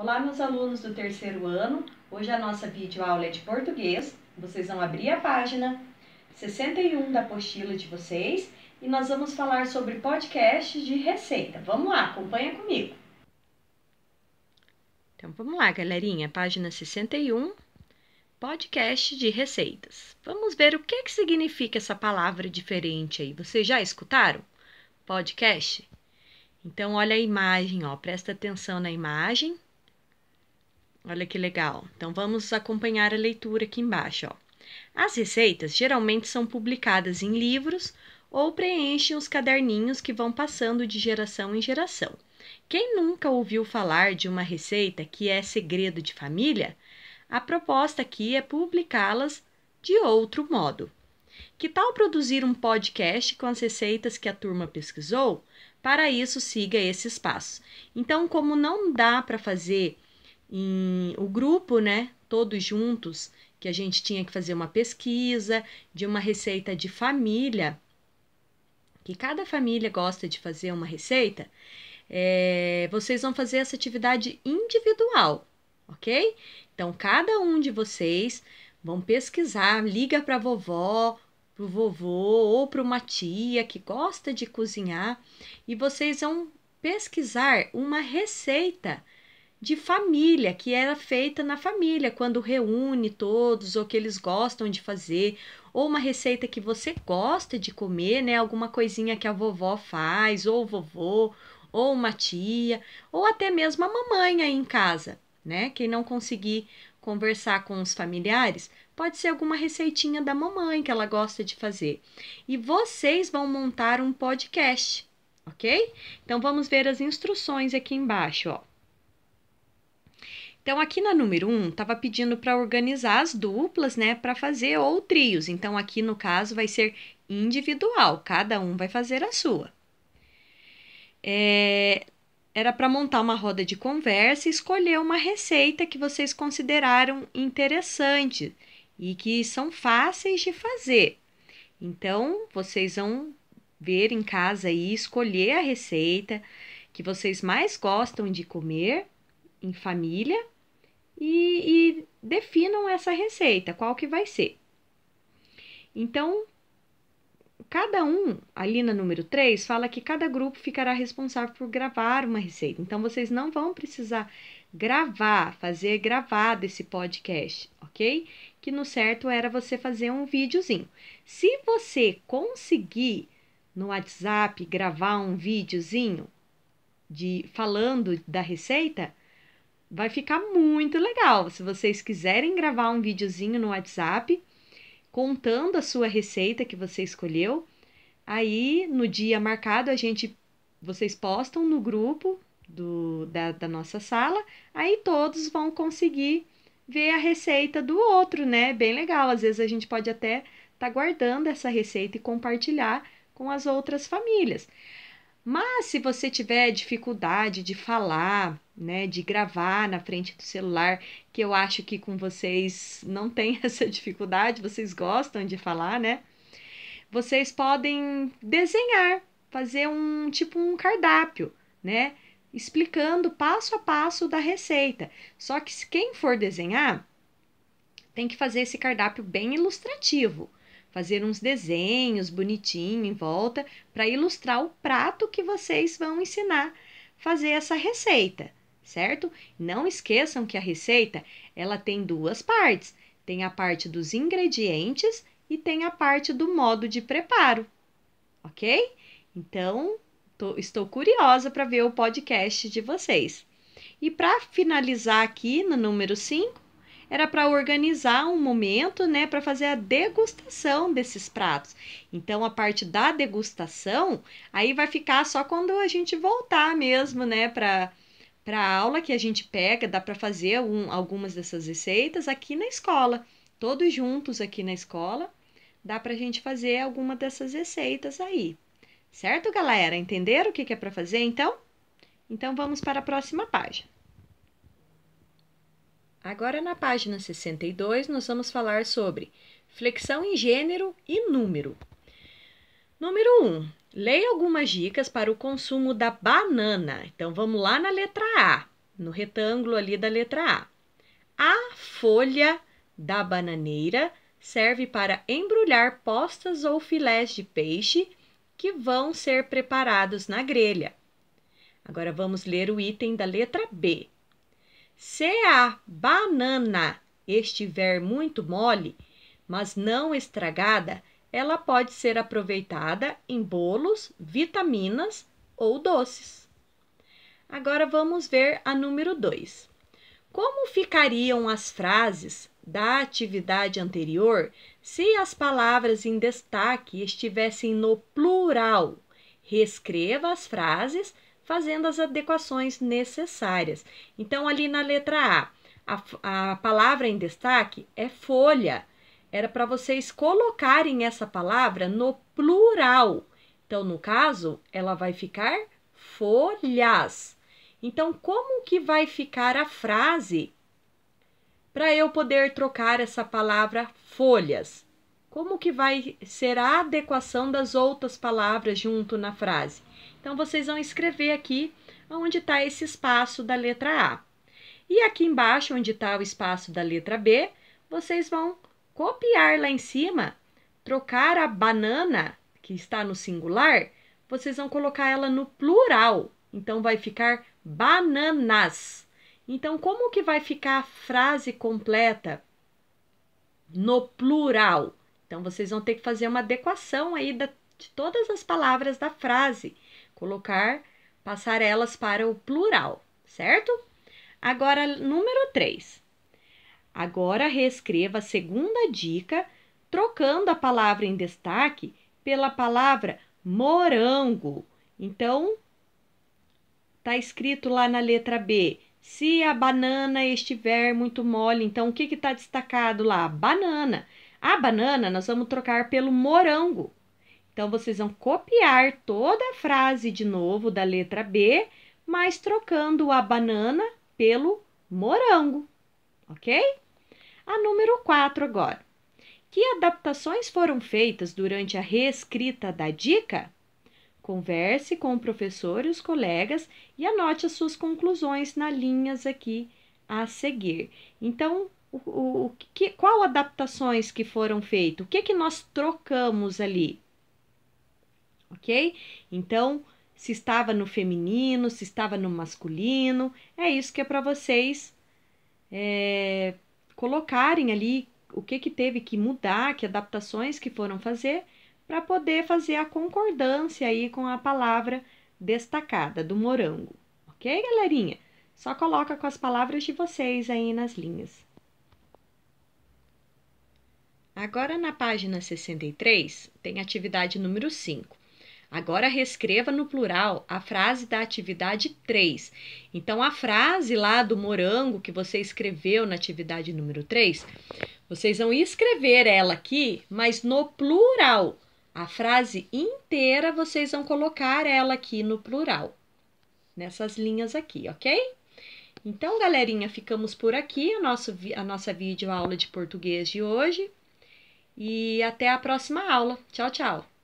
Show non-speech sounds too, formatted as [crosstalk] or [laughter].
Olá, meus alunos do terceiro ano. Hoje a nossa videoaula é de português. Vocês vão abrir a página 61 da apostila de vocês e nós vamos falar sobre podcast de receita. Vamos lá, acompanha comigo. Então vamos lá, galerinha. Página 61, podcast de receitas. Vamos ver o que, que significa essa palavra diferente aí. Vocês já escutaram? Podcast? Então, olha a imagem, ó. Presta atenção na imagem Olha que legal. Então vamos acompanhar a leitura aqui embaixo. Ó. As receitas geralmente são publicadas em livros ou preenchem os caderninhos que vão passando de geração em geração. Quem nunca ouviu falar de uma receita que é segredo de família? A proposta aqui é publicá-las de outro modo. Que tal produzir um podcast com as receitas que a turma pesquisou? Para isso, siga esses passos. Então, como não dá para fazer em o grupo, né? Todos juntos, que a gente tinha que fazer uma pesquisa de uma receita de família, que cada família gosta de fazer uma receita. É, vocês vão fazer essa atividade individual, ok? Então, cada um de vocês vão pesquisar, liga para a vovó, para o vovô ou para uma tia que gosta de cozinhar e vocês vão pesquisar uma receita de família, que era feita na família, quando reúne todos, ou que eles gostam de fazer, ou uma receita que você gosta de comer, né? Alguma coisinha que a vovó faz, ou o vovô, ou uma tia, ou até mesmo a mamãe aí em casa, né? Quem não conseguir conversar com os familiares, pode ser alguma receitinha da mamãe que ela gosta de fazer. E vocês vão montar um podcast, ok? Então vamos ver as instruções aqui embaixo, ó. Então, aqui na número 1, um, estava pedindo para organizar as duplas, né, para fazer ou trios. Então, aqui no caso vai ser individual, cada um vai fazer a sua. É, era para montar uma roda de conversa e escolher uma receita que vocês consideraram interessante e que são fáceis de fazer. Então, vocês vão ver em casa e escolher a receita que vocês mais gostam de comer em família e, e definam essa receita, qual que vai ser. Então, cada um, ali na número 3, fala que cada grupo ficará responsável por gravar uma receita. Então, vocês não vão precisar gravar, fazer gravado esse podcast, ok? Que no certo era você fazer um videozinho. Se você conseguir no WhatsApp gravar um videozinho de falando da receita, Vai ficar muito legal. Se vocês quiserem gravar um videozinho no WhatsApp contando a sua receita que você escolheu, aí no dia marcado a gente vocês postam no grupo do, da, da nossa sala, aí todos vão conseguir ver a receita do outro, né? Bem legal. Às vezes a gente pode até estar tá guardando essa receita e compartilhar com as outras famílias. Mas se você tiver dificuldade de falar, né, de gravar na frente do celular, que eu acho que com vocês não tem [laughs] essa dificuldade, vocês gostam de falar, né? Vocês podem desenhar, fazer um tipo um cardápio, né? Explicando passo a passo da receita. Só que quem for desenhar, tem que fazer esse cardápio bem ilustrativo fazer uns desenhos bonitinho em volta para ilustrar o prato que vocês vão ensinar fazer essa receita certo? Não esqueçam que a receita ela tem duas partes: tem a parte dos ingredientes e tem a parte do modo de preparo, ok? Então tô, estou curiosa para ver o podcast de vocês. E para finalizar aqui no número 5, era para organizar um momento, né, para fazer a degustação desses pratos. Então a parte da degustação aí vai ficar só quando a gente voltar mesmo, né, para para a aula que a gente pega, dá para fazer um, algumas dessas receitas aqui na escola. Todos juntos aqui na escola, dá para a gente fazer alguma dessas receitas aí. Certo, galera? Entenderam o que, que é para fazer, então? Então, vamos para a próxima página. Agora, na página 62, nós vamos falar sobre flexão em gênero e número. Número 1. Um, leia algumas dicas para o consumo da banana. Então, vamos lá na letra A, no retângulo ali da letra A. A folha da bananeira serve para embrulhar postas ou filés de peixe que vão ser preparados na grelha. Agora vamos ler o item da letra B. Se a banana estiver muito mole, mas não estragada, ela pode ser aproveitada em bolos, vitaminas ou doces. Agora vamos ver a número 2. Como ficariam as frases da atividade anterior se as palavras em destaque estivessem no plural? Reescreva as frases fazendo as adequações necessárias. Então, ali na letra A, a, a palavra em destaque é folha era para vocês colocarem essa palavra no plural. Então, no caso, ela vai ficar folhas. Então, como que vai ficar a frase para eu poder trocar essa palavra folhas? Como que vai ser a adequação das outras palavras junto na frase? Então, vocês vão escrever aqui onde está esse espaço da letra A. E aqui embaixo, onde está o espaço da letra B, vocês vão copiar lá em cima, trocar a banana, que está no singular, vocês vão colocar ela no plural. Então, vai ficar bananas. Então, como que vai ficar a frase completa no plural? Então, vocês vão ter que fazer uma adequação aí da, de todas as palavras da frase. Colocar, passar elas para o plural, certo? Agora, número 3. Agora reescreva a segunda dica, trocando a palavra em destaque pela palavra morango. Então, está escrito lá na letra B. Se a banana estiver muito mole, então o que está destacado lá? Banana. A banana nós vamos trocar pelo morango. Então, vocês vão copiar toda a frase de novo da letra B, mas trocando a banana pelo morango, ok? A número 4 agora. Que adaptações foram feitas durante a reescrita da dica? Converse com o professor e os colegas e anote as suas conclusões nas linhas aqui a seguir. Então, o, o, o que, qual adaptações que foram feitas? O que, que nós trocamos ali? Ok? Então, se estava no feminino, se estava no masculino, é isso que é para vocês é, colocarem ali o que, que teve que mudar, que adaptações que foram fazer, para poder fazer a concordância aí com a palavra destacada do morango. Ok, galerinha? Só coloca com as palavras de vocês aí nas linhas. Agora na página 63 tem atividade número 5. Agora reescreva no plural a frase da atividade 3. Então, a frase lá do morango que você escreveu na atividade número 3, vocês vão escrever ela aqui, mas no plural. A frase inteira vocês vão colocar ela aqui no plural, nessas linhas aqui, ok? Então, galerinha, ficamos por aqui a, nosso, a nossa videoaula de português de hoje. E até a próxima aula. Tchau, tchau!